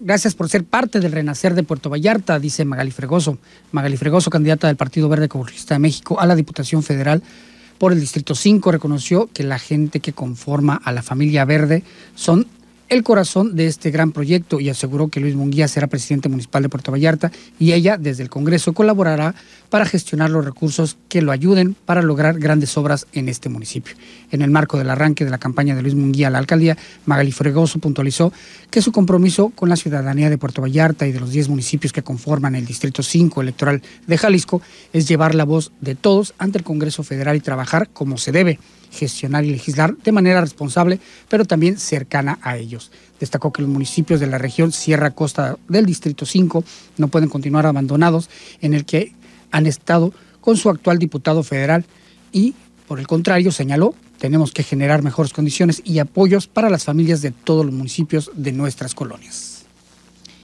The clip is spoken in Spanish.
Gracias por ser parte del renacer de Puerto Vallarta, dice Magali Fregoso. Magali Fregoso, candidata del Partido Verde Comunista de México a la Diputación Federal por el Distrito 5, reconoció que la gente que conforma a la familia verde son el corazón de este gran proyecto y aseguró que Luis Munguía será presidente municipal de Puerto Vallarta y ella desde el Congreso colaborará para gestionar los recursos que lo ayuden para lograr grandes obras en este municipio. En el marco del arranque de la campaña de Luis Munguía a la alcaldía, Magali Fregoso puntualizó que su compromiso con la ciudadanía de Puerto Vallarta y de los 10 municipios que conforman el Distrito 5 electoral de Jalisco es llevar la voz de todos ante el Congreso Federal y trabajar como se debe, gestionar y legislar de manera responsable, pero también cercana a ellos. Destacó que los municipios de la región Sierra Costa del Distrito 5 no pueden continuar abandonados en el que han estado con su actual diputado federal y, por el contrario, señaló, tenemos que generar mejores condiciones y apoyos para las familias de todos los municipios de nuestras colonias.